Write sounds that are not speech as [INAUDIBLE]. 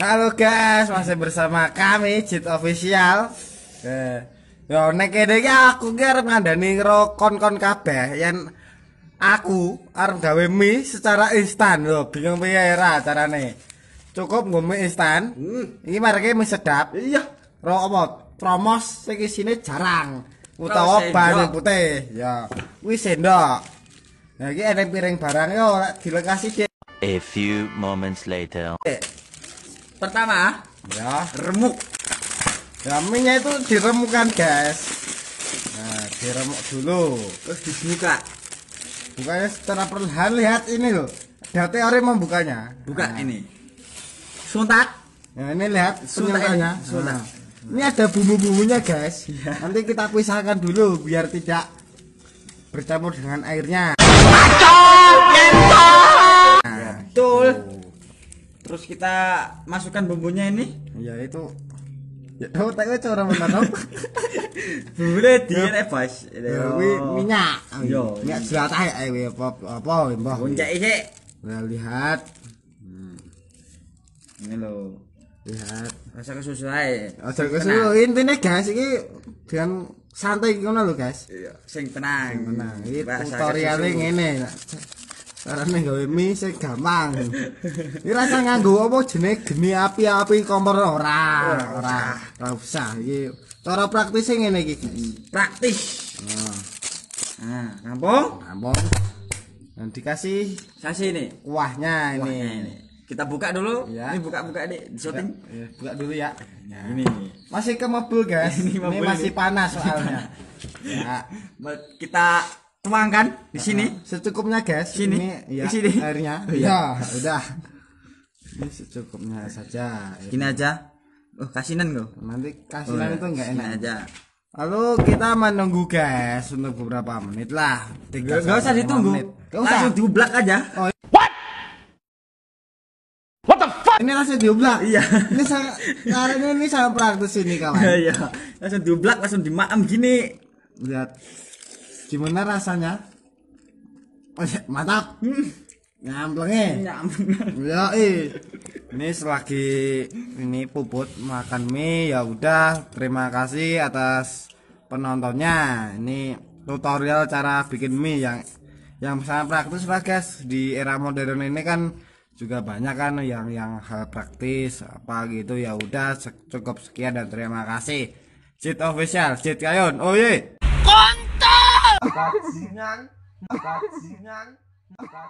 Halo guys, masih bersama kami cheat Official. Eh, yo nek kene aku ki arep ngandani kon-kon kabeh yang aku arep gawe mie secara instan lho, bingung piye era ya, carane. Cukup nggo mie instan. Hmm. Iki marke mie sedap. Iya. Ro apa? Tromos sing isine jarang utawa bahan putih. Ya, kuwi sendok. Nah iki enek piring barang yo dilekasi A few moments later. Eh. Pertama, ya, remuk. Ya, minyak itu diremukan, guys. Nah, diremuk dulu. Terus dibuka. Bukanya secara perlahan lihat ini loh. Ada teori membukanya. Buka nah. ini. Suntak. Nah, ini lihat suntaknya. Suntak. Nah. Ini ada bumbu-bumbunya, guys. Ya. Nanti kita pisahkan dulu biar tidak bercampur dengan airnya. Kacau, terus kita masukkan bumbunya ini ya itu ya oh tak cara menanam boleh dia lepas minyak yo minyak jelata ya apa apa mbah puncak ini nah lihat hmm. ini lo lihat rasa kesusu aja rasa kesusu intinya guys ini dengan santai gimana lo guys iya sing tenang sing tenang iki tutoriale ini karena gawe mie gampang. Ini rasa nganggo apa jenis geni api-api kompor ora, ora, ora usah. Iki cara praktis sing ngene iki. Praktis. Nah, rampung? Ah, rampung. Dan dikasih kasih ini kuahnya, kuahnya ini. Kita buka dulu. Ya. Ini buka-buka Di syuting. Ya, iya. buka dulu ya. ya. Ini. Masih ke mobil, guys. [LAUGHS] ini, mobil ini masih ini. panas soalnya. [LAUGHS] ya. Kita tuangkan di sini secukupnya guys sini ini, ya, di sini airnya oh, iya. ya. ya [LAUGHS] udah ini secukupnya saja ini aja oh kasinan kok nanti kasinan oh, itu enggak enak aja lalu kita menunggu guys untuk beberapa menit lah tiga usah ditunggu menit. usah. langsung diublak aja oh. Iya. what what the fuck ini langsung diublak iya ini sangat ini, ini praktis ini kawan iya, iya langsung diublak langsung dimaam gini lihat gimana rasanya mantap hmm. nyamplengnya ya ini selagi ini puput makan mie ya udah terima kasih atas penontonnya ini tutorial cara bikin mie yang yang sangat praktis lah guys di era modern ini kan juga banyak kan yang yang hal praktis apa gitu ya udah cukup sekian dan terima kasih cheat official cheat kayon, oh ye iya bajingan bajingan bajingan